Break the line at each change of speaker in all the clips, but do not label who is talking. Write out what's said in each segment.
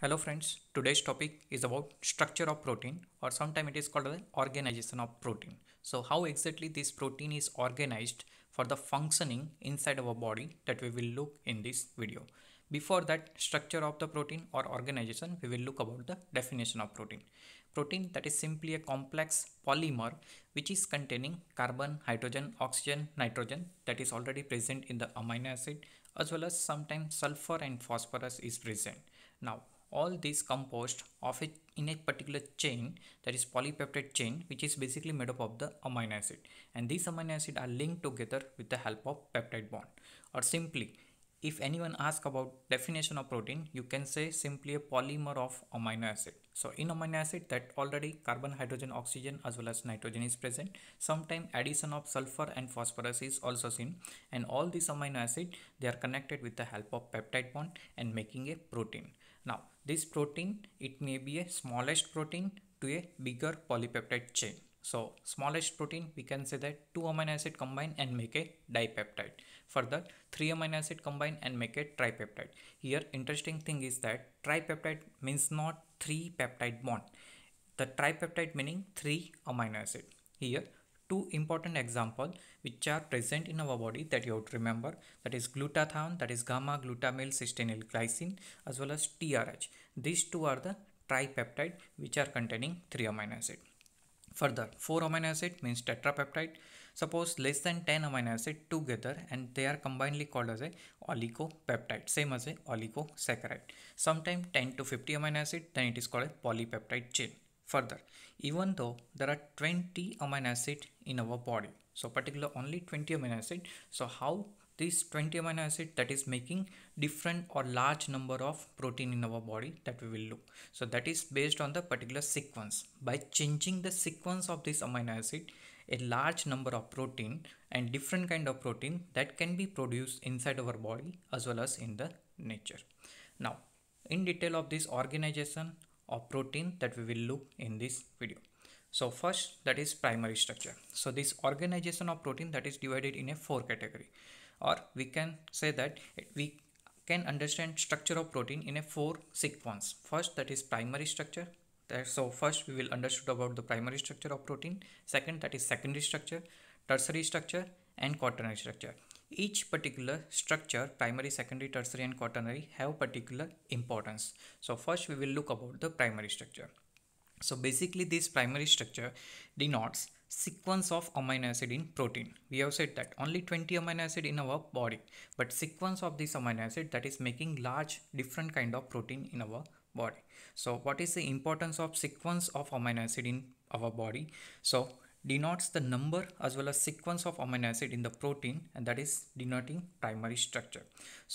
Hello friends, today's topic is about structure of protein or sometimes it is called the organization of protein. So how exactly this protein is organized for the functioning inside our body that we will look in this video. Before that structure of the protein or organization, we will look about the definition of protein. Protein that is simply a complex polymer which is containing carbon, hydrogen, oxygen, nitrogen that is already present in the amino acid as well as sometimes sulfur and phosphorus is present. Now all these composed of it in a particular chain that is polypeptide chain which is basically made up of the amino acid and these amino acid are linked together with the help of peptide bond or simply if anyone asks about definition of protein you can say simply a polymer of amino acid so in amino acid that already carbon hydrogen oxygen as well as nitrogen is present sometime addition of sulfur and phosphorus is also seen and all these amino acid they are connected with the help of peptide bond and making a protein now this protein, it may be a smallest protein to a bigger polypeptide chain. So smallest protein, we can say that two amino acid combine and make a dipeptide. Further, three amino acid combine and make a tripeptide. Here interesting thing is that tripeptide means not three peptide bond. The tripeptide meaning three amino acid. Here two important example which are present in our body that you have to remember that is glutathione that is gamma glutamyl cysteine glycine as well as TRH. These two are the tripeptide which are containing three amino acid. Further, four amino acid means tetrapeptide. Suppose less than 10 amino acid together and they are combinedly called as a oligopeptide, same as a oligosaccharide. Sometimes 10 to 50 amino acid, then it is called a polypeptide chain. Further, even though there are 20 amino acid in our body, so particular only 20 amino acid, so how these 20 amino acid that is making different or large number of protein in our body that we will look so that is based on the particular sequence by changing the sequence of this amino acid a large number of protein and different kind of protein that can be produced inside our body as well as in the nature now in detail of this organization or protein that we will look in this video. So first that is primary structure. So this organization of protein that is divided in a four category or we can say that we can understand structure of protein in a four sequence. First that is primary structure. So first we will understood about the primary structure of protein. Second that is secondary structure, tertiary structure and quaternary structure. Each particular structure, primary, secondary, tertiary and quaternary have particular importance. So first we will look about the primary structure. So basically this primary structure denotes sequence of amino acid in protein. We have said that only 20 amino acid in our body, but sequence of this amino acid that is making large different kind of protein in our body. So what is the importance of sequence of amino acid in our body? So denotes the number as well as sequence of amino acid in the protein and that is denoting primary structure.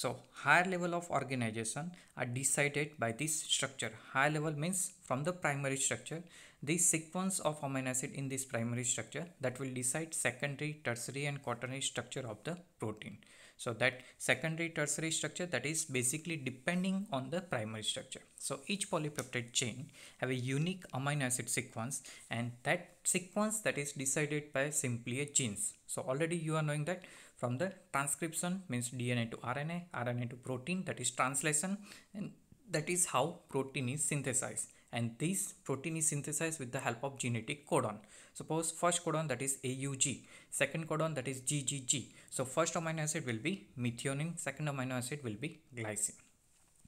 So higher level of organization are decided by this structure. Higher level means from the primary structure, the sequence of amino acid in this primary structure that will decide secondary, tertiary and quaternary structure of the protein. So that secondary tertiary structure that is basically depending on the primary structure. So each polypeptide chain have a unique amino acid sequence and that sequence that is decided by simply a genes. So already you are knowing that from the transcription means DNA to RNA, RNA to protein that is translation and that is how protein is synthesized and this protein is synthesized with the help of genetic codon. Suppose first codon that is AUG, second codon that is GGG. So first amino acid will be methionine, second amino acid will be glycine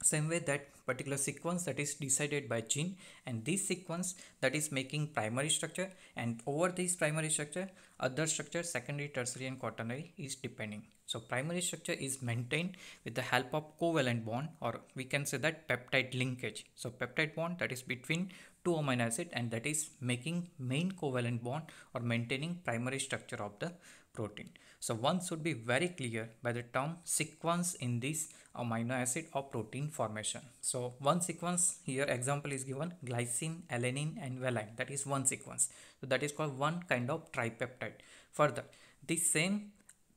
same way that particular sequence that is decided by gene and this sequence that is making primary structure and over this primary structure other structure secondary tertiary and quaternary is depending so primary structure is maintained with the help of covalent bond or we can say that peptide linkage so peptide bond that is between two amino acid and that is making main covalent bond or maintaining primary structure of the protein. So one should be very clear by the term sequence in this amino acid or protein formation. So one sequence here example is given glycine, alanine and valine that is one sequence. So that is called one kind of tripeptide. Further the same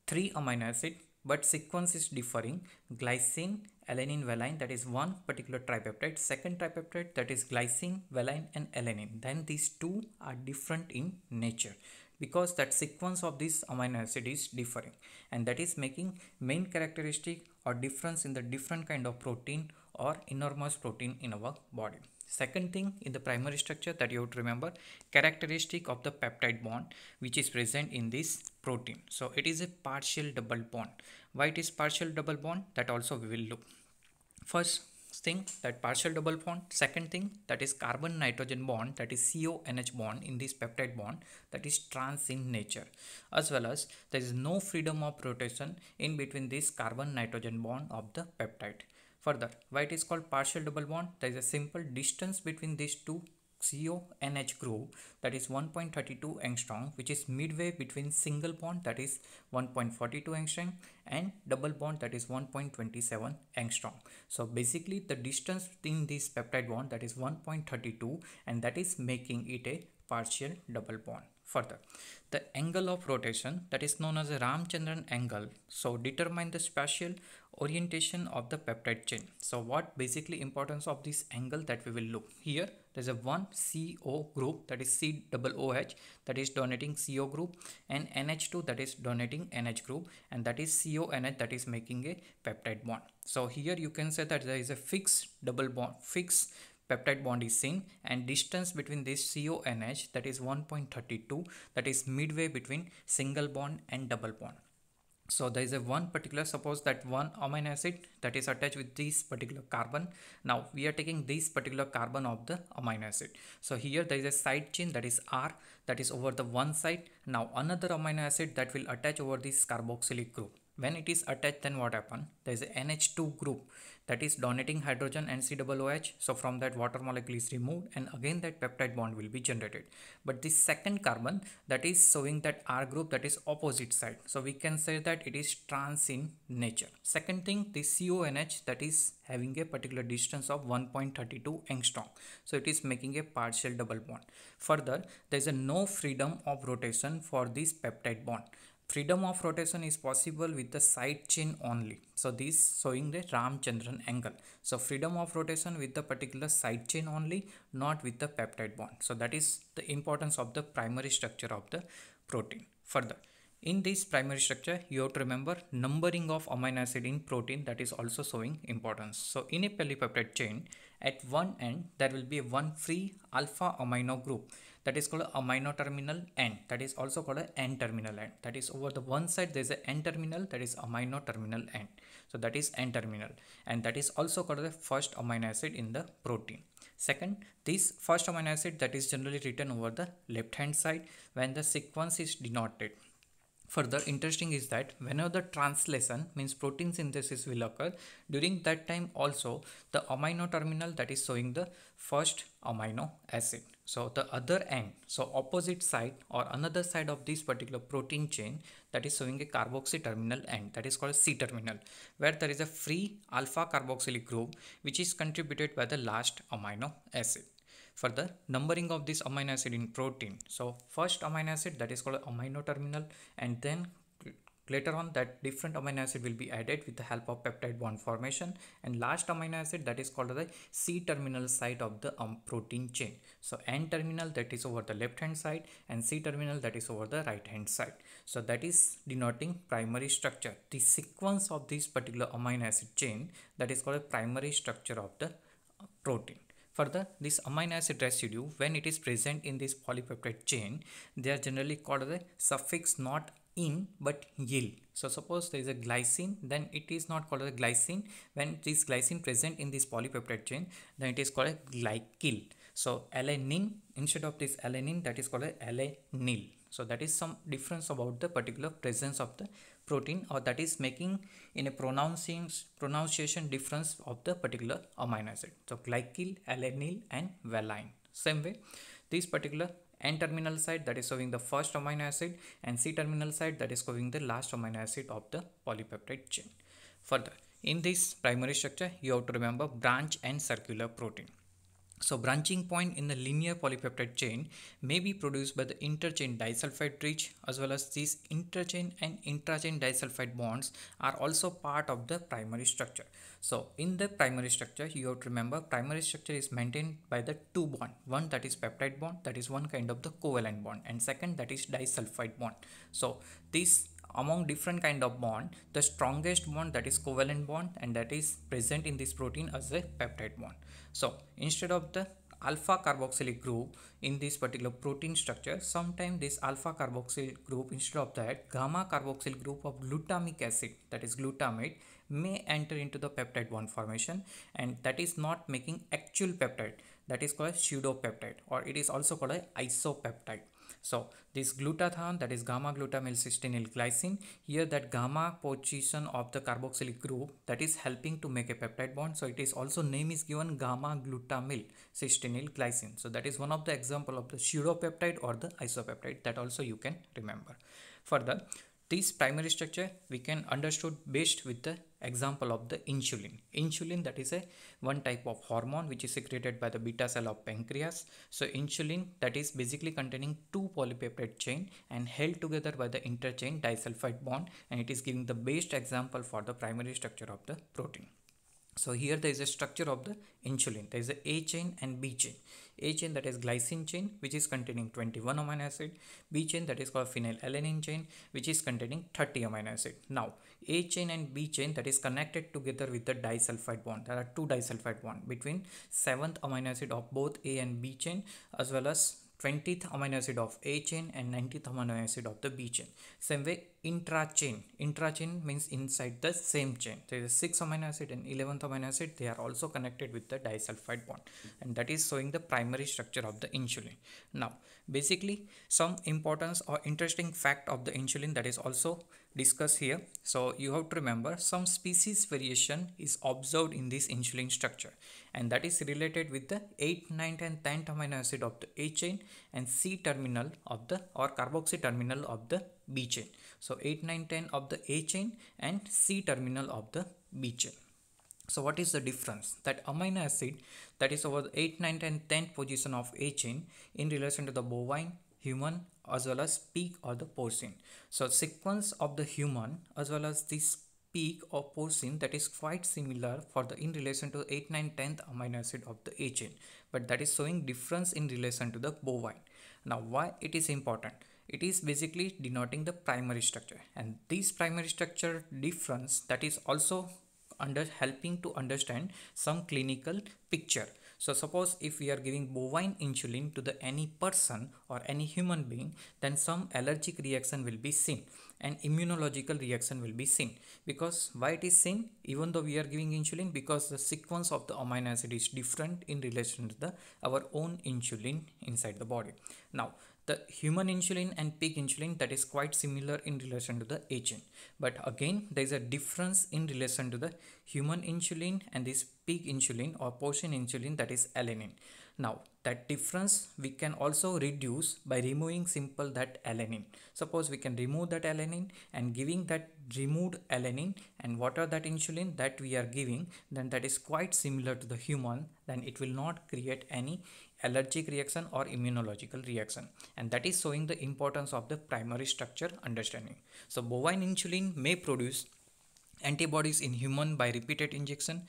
three amino acid but sequence is differing glycine alanine valine that is one particular tripeptide second tripeptide that is glycine valine and alanine then these two are different in nature because that sequence of this amino acid is differing and that is making main characteristic or difference in the different kind of protein or enormous protein in our body. Second thing in the primary structure that you have to remember characteristic of the peptide bond which is present in this protein. So it is a partial double bond. Why it is partial double bond that also we will look. First thing that partial double bond second thing that is carbon nitrogen bond that is CONH bond in this peptide bond that is trans in nature as well as there is no freedom of rotation in between this carbon nitrogen bond of the peptide further why it is called partial double bond there is a simple distance between these two CONH group that is 1.32 angstrom which is midway between single bond that is 1.42 angstrom and double bond that is 1.27 angstrom. So basically the distance between this peptide bond that is 1.32 and that is making it a partial double bond. Further, the angle of rotation that is known as the Ramchandran angle. So determine the spatial orientation of the peptide chain. So what basically importance of this angle that we will look here. There's a one CO group that is C double O H that is donating CO group and NH2 that is donating NH group and that is CONH that is making a peptide bond. So here you can say that there is a fixed double bond, fixed peptide bond is seen and distance between this CONH that is 1.32 that is midway between single bond and double bond so there is a one particular suppose that one amino acid that is attached with this particular carbon now we are taking this particular carbon of the amino acid so here there is a side chain that is r that is over the one side now another amino acid that will attach over this carboxylic group when it is attached, then what happen? There is a NH2 group that is donating hydrogen and COOH. So from that water molecule is removed and again that peptide bond will be generated. But the second carbon that is showing that R group that is opposite side. So we can say that it is trans in nature. Second thing, the CONH that is having a particular distance of 1.32 angstrom. So it is making a partial double bond. Further, there is a no freedom of rotation for this peptide bond freedom of rotation is possible with the side chain only so this showing the ramchandran angle so freedom of rotation with the particular side chain only not with the peptide bond so that is the importance of the primary structure of the protein further in this primary structure you have to remember numbering of amino acid in protein that is also showing importance so in a polypeptide chain at one end there will be one free alpha amino group that is called a minor terminal end that is also called an terminal end that is over the one side there is an terminal that is a minor terminal end so that is is terminal and that is also called the first amino acid in the protein second this first amino acid that is generally written over the left hand side when the sequence is denoted Further, interesting is that whenever the translation means protein synthesis will occur, during that time also the amino terminal that is showing the first amino acid. So the other end, so opposite side or another side of this particular protein chain that is showing a carboxy terminal end that is called C terminal where there is a free alpha carboxylic group which is contributed by the last amino acid. Further, numbering of this amino acid in protein. So first amino acid that is called amino terminal and then later on that different amino acid will be added with the help of peptide bond formation and last amino acid that is called the C terminal side of the um, protein chain. So N terminal that is over the left hand side and C terminal that is over the right hand side. So that is denoting primary structure. The sequence of this particular amino acid chain that is called a primary structure of the uh, protein. Further, this amino acid residue, when it is present in this polypeptide chain, they are generally called the suffix not in but yield. So suppose there is a glycine, then it is not called a glycine. When this glycine present in this polypeptide chain, then it is called a glycyl. So alanine, instead of this alanine, that is called a alanil so that is some difference about the particular presence of the protein or that is making in a pronouncing pronunciation difference of the particular amino acid so glycyl alanine and valine same way this particular N terminal side that is showing the first amino acid and C terminal side that is showing the last amino acid of the polypeptide chain. Further, in this primary structure, you have to remember branch and circular protein. So branching point in the linear polypeptide chain may be produced by the interchain disulfide bridge as well as these interchain and intrachain disulfide bonds are also part of the primary structure. So in the primary structure you have to remember primary structure is maintained by the two bond one that is peptide bond that is one kind of the covalent bond and second that is disulfide bond. So these among different kind of bond the strongest bond that is covalent bond and that is present in this protein as a peptide bond so instead of the alpha carboxylic group in this particular protein structure sometimes this alpha carboxyl group instead of that gamma carboxyl group of glutamic acid that is glutamate may enter into the peptide bond formation and that is not making actual peptide that is called pseudopeptide or it is also called a isopeptide so this glutathione that is gamma glutamyl cysteinyl glycine here that gamma position of the carboxylic group that is helping to make a peptide bond. So it is also name is given gamma glutamyl cysteinyl glycine. So that is one of the example of the pseudopeptide or the isopeptide that also you can remember. Further this primary structure we can understood based with the example of the insulin insulin that is a one type of hormone which is secreted by the beta cell of pancreas so insulin that is basically containing two polypeptide chain and held together by the interchain disulfide bond and it is giving the best example for the primary structure of the protein so here there is a structure of the insulin. There is a A chain and B chain. A chain that is glycine chain which is containing 21 amino acid. B chain that is called phenylalanine chain which is containing 30 amino acid. Now A chain and B chain that is connected together with the disulfide bond. There are two disulfide bond between 7th amino acid of both A and B chain as well as 20th amino acid of A chain and 90th amino acid of the B chain. Same way intra-chain, intra-chain means inside the same chain. There is 6 amino acid and 11th amino acid, they are also connected with the disulfide bond and that is showing the primary structure of the insulin. Now basically some importance or interesting fact of the insulin that is also discuss here. So you have to remember some species variation is observed in this insulin structure and that is related with the 8, 9 and 10th amino acid of the A chain and C terminal of the or carboxy terminal of the B chain. So 8, 9, 10 of the A chain and C terminal of the B chain. So what is the difference? That amino acid that is over the 8, 9 10, 10th position of A chain in relation to the bovine, human as well as peak or the porcine. So sequence of the human as well as this peak or porcine that is quite similar for the in relation to 8, 9, 10th amino acid of the A chain. But that is showing difference in relation to the bovine. Now why it is important? It is basically denoting the primary structure and this primary structure difference that is also under helping to understand some clinical picture so suppose if we are giving bovine insulin to the any person or any human being, then some allergic reaction will be seen and immunological reaction will be seen. Because why it is seen? Even though we are giving insulin, because the sequence of the amino acid is different in relation to the our own insulin inside the body. Now the human insulin and pig insulin that is quite similar in relation to the agent but again there is a difference in relation to the human insulin and this pig insulin or portion insulin that is alanine now that difference we can also reduce by removing simple that alanine suppose we can remove that alanine and giving that removed alanine and what are that insulin that we are giving then that is quite similar to the human then it will not create any allergic reaction or immunological reaction and that is showing the importance of the primary structure understanding. So bovine insulin may produce antibodies in human by repeated injection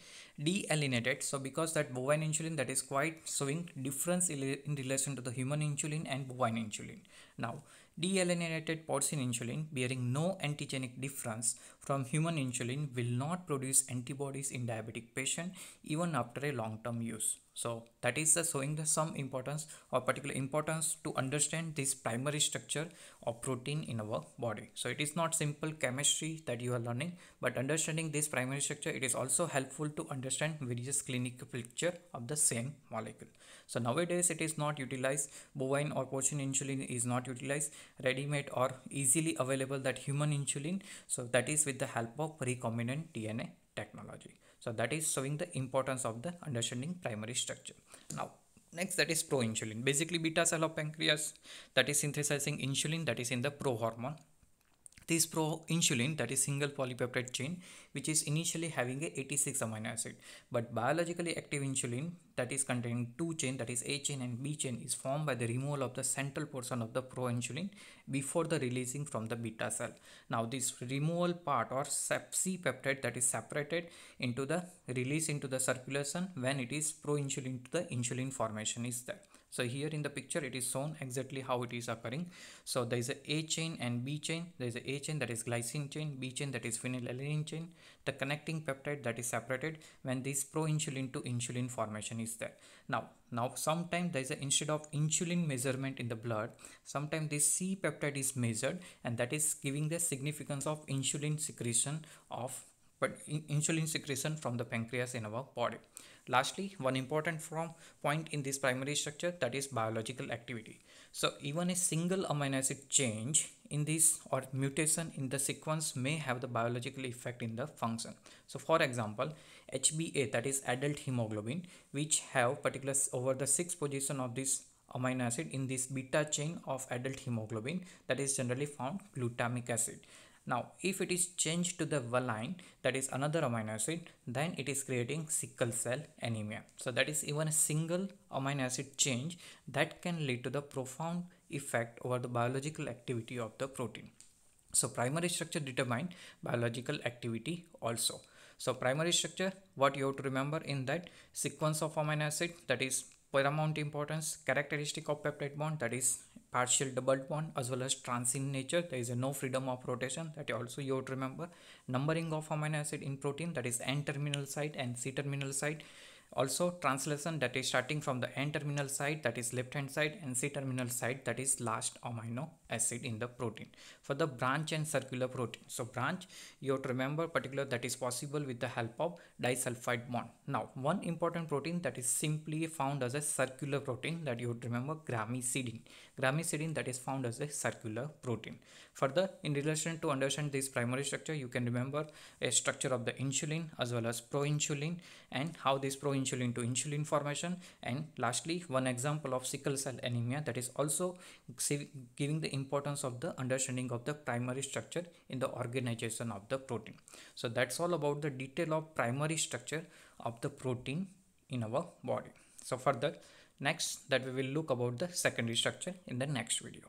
dealinated so because that bovine insulin that is quite showing difference in relation to the human insulin and bovine insulin now dealinated porcine insulin bearing no antigenic difference from human insulin will not produce antibodies in diabetic patient even after a long-term use. So that is the showing the some importance or particular importance to understand this primary structure of protein in our body. So it is not simple chemistry that you are learning, but understanding this primary structure, it is also helpful to understand various clinical picture of the same molecule. So nowadays it is not utilized, bovine or porcine insulin is not utilized, ready-made or easily available that human insulin. So that is with the help of recombinant DNA technology. So that is showing the importance of the understanding primary structure. Now next that is proinsulin. Basically beta cell of pancreas that is synthesizing insulin that is in the prohormone this proinsulin, that is single polypeptide chain, which is initially having a 86 amino acid, but biologically active insulin that is containing two chain, that is A chain and B chain, is formed by the removal of the central portion of the proinsulin before the releasing from the beta cell. Now this removal part or C peptide that is separated into the release into the circulation when it is proinsulin to the insulin formation is there. So here in the picture, it is shown exactly how it is occurring. So there is a A chain and B chain. There is a A chain that is glycine chain, B chain that is phenylalanine chain, the connecting peptide that is separated when this proinsulin to insulin formation is there. Now, now sometimes there is a instead of insulin measurement in the blood, sometimes this C peptide is measured and that is giving the significance of insulin secretion of but insulin secretion from the pancreas in our body. Lastly, one important from point in this primary structure that is biological activity. So even a single amino acid change in this or mutation in the sequence may have the biological effect in the function. So for example, HbA that is adult hemoglobin which have particular over the sixth position of this amino acid in this beta chain of adult hemoglobin that is generally found glutamic acid. Now, if it is changed to the valine, that is another amino acid, then it is creating sickle cell anemia. So that is even a single amino acid change that can lead to the profound effect over the biological activity of the protein. So primary structure determine biological activity also. So primary structure, what you have to remember in that sequence of amino acid that is paramount importance, characteristic of peptide bond that is partial double bond as well as transient nature there is a no freedom of rotation that also you have to remember numbering of amino acid in protein that is n terminal site and c terminal site also translation that is starting from the N terminal side that is left hand side and C terminal side that is last amino acid in the protein. For the branch and circular protein. So branch you have to remember particular that is possible with the help of disulfide bond. Now one important protein that is simply found as a circular protein that you would remember gramicidin. Gramicidin that is found as a circular protein. Further in relation to understand this primary structure you can remember a structure of the insulin as well as proinsulin and how this proinsulin insulin to insulin formation and lastly one example of sickle cell anemia that is also giving the importance of the understanding of the primary structure in the organization of the protein. So that's all about the detail of primary structure of the protein in our body. So further next that we will look about the secondary structure in the next video.